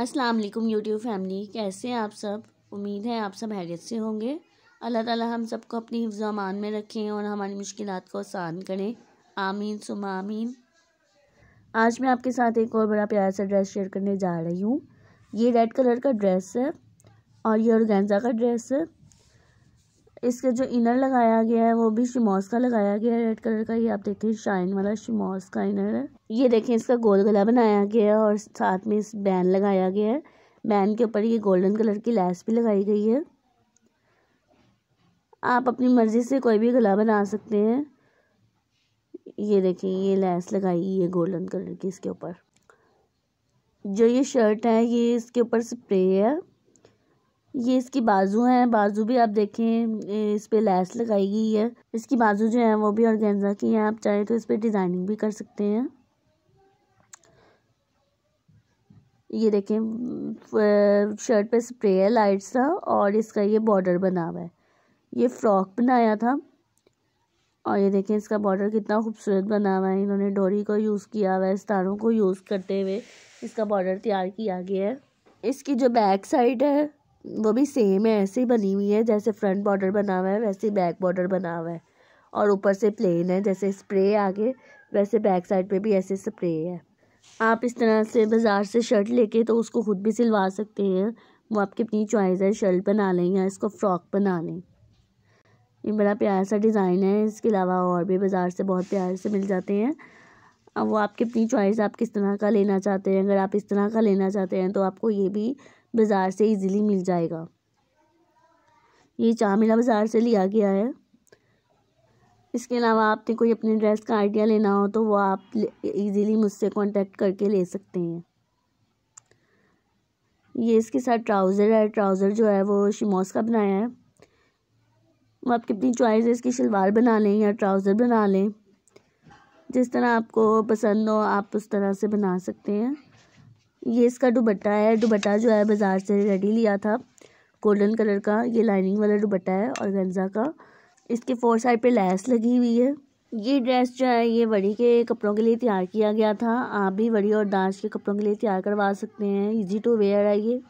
अस्सलाम वालेकुम YouTube family कैसे हैं आप सब उम्मीद है आप सब हैरियत से होंगे अल्लाह ताला हम सबको अपनी हिफ्ज़ामान में रखें और हमारी मुश्किल को आसान करें आमीन सुम आमीन आज मैं आपके साथ एक और बड़ा प्यारा सा ड्रेस शेयर करने जा रही हूँ ये रेड कलर का ड्रेस है और ये और का ड्रेस है इसका जो इनर लगाया गया है वो भी शिमोस का लगाया गया है रेड कलर का ये आप देखें शाइन वाला शिमोस का इनर है ये देखें इसका गोल गला बनाया गया है और साथ में इस बैन लगाया गया है बैन के ऊपर ये गोल्डन कलर की लैस भी लगाई गई है आप अपनी मर्ज़ी से कोई भी गला बना सकते हैं ये देखें ये लैस लगाई है गोल्डन कलर की इसके ऊपर जो ये शर्ट है ये इसके ऊपर स्प्रे है ये इसकी बाजू है बाजू भी आप देखें इस पे लैस लगाई गई है इसकी बाजू जो है वो भी ऑर्गेन्जा की है आप चाहे तो इस पे डिज़ाइनिंग भी कर सकते हैं ये देखें शर्ट पे स्प्रे है लाइट सा और इसका ये बॉर्डर बना हुआ है ये फ्रॉक बनाया था और ये देखें इसका बॉर्डर कितना खूबसूरत बना हुआ है इन्होंने डोरी को यूज़ किया हुआ है तारों को यूज़ करते हुए इसका बॉर्डर तैयार किया गया है इसकी जो बैक साइड है वो भी सेम है ऐसे ही बनी हुई है जैसे फ्रंट बॉर्डर बना हुआ है वैसे ही बैक बॉर्डर बना हुआ है और ऊपर से प्लेन है जैसे स्प्रे आगे वैसे बैक साइड पे भी ऐसे स्प्रे है आप इस तरह से बाज़ार से शर्ट लेके तो उसको खुद भी सिलवा सकते हैं वो आपकी अपनी चॉइस है शर्ट बना लें या इसको फ्रॉक बना लें ये बड़ा प्यारा सा डिज़ाइन है इसके अलावा और भी बाज़ार से बहुत प्यार से मिल जाते हैं अब वो आपकी अपनी चॉइस आप किस तरह का लेना चाहते हैं अगर आप इस तरह का लेना चाहते हैं तो आपको ये भी बाज़ार से इजीली मिल जाएगा ये चामिला बाज़ार से लिया गया है इसके अलावा आपने कोई अपने ड्रेस का आइडिया लेना हो तो वो आप इजीली मुझसे कांटेक्ट करके ले सकते हैं ये इसके साथ ट्राउज़र है ट्राउज़र जो है वो शिमोस का बनाया है वो आपकी अपनी चॉइस है इसकी शलवार बना लें या ट्राउज़र बना लें जिस तरह आपको पसंद हो आप उस तरह से बना सकते हैं ये इसका दुबट्टा है दुबट्टा जो है बाज़ार से रेडी लिया था गोल्डन कलर का ये लाइनिंग वाला दुबट्टा है और गंजा का इसके फोर साइड पे लैस लगी हुई है ये ड्रेस जो है ये वड़ी के कपड़ों के लिए तैयार किया गया था आप भी वड़ी और डांस के कपड़ों के लिए तैयार करवा सकते हैं इजी टू वेयर है ये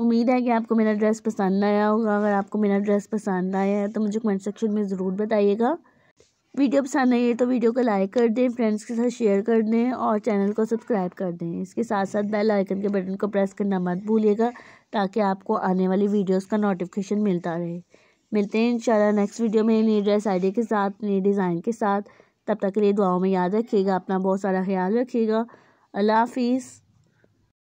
उम्मीद है कि आपको मेरा ड्रेस पसंद आया होगा अगर आपको मेरा ड्रेस पसंद आया है तो मुझे कमेंट सेक्शन में ज़रूर बताइएगा वीडियो पसंद आई है तो वीडियो को लाइक कर दें फ्रेंड्स के साथ शेयर कर दें और चैनल को सब्सक्राइब कर दें इसके साथ साथ बेल आइकन के बटन को प्रेस करना मत भूलिएगा ताकि आपको आने वाली वीडियोस का नोटिफिकेशन मिलता रहे मिलते हैं इंशाल्लाह नेक्स्ट वीडियो में नई ड्रेस आइडिया के साथ नई डिज़ाइन के साथ तब तक के लिए दुआओं में याद रखिएगा अपना बहुत सारा ख्याल रखिएगा अल्लाह हाफिज़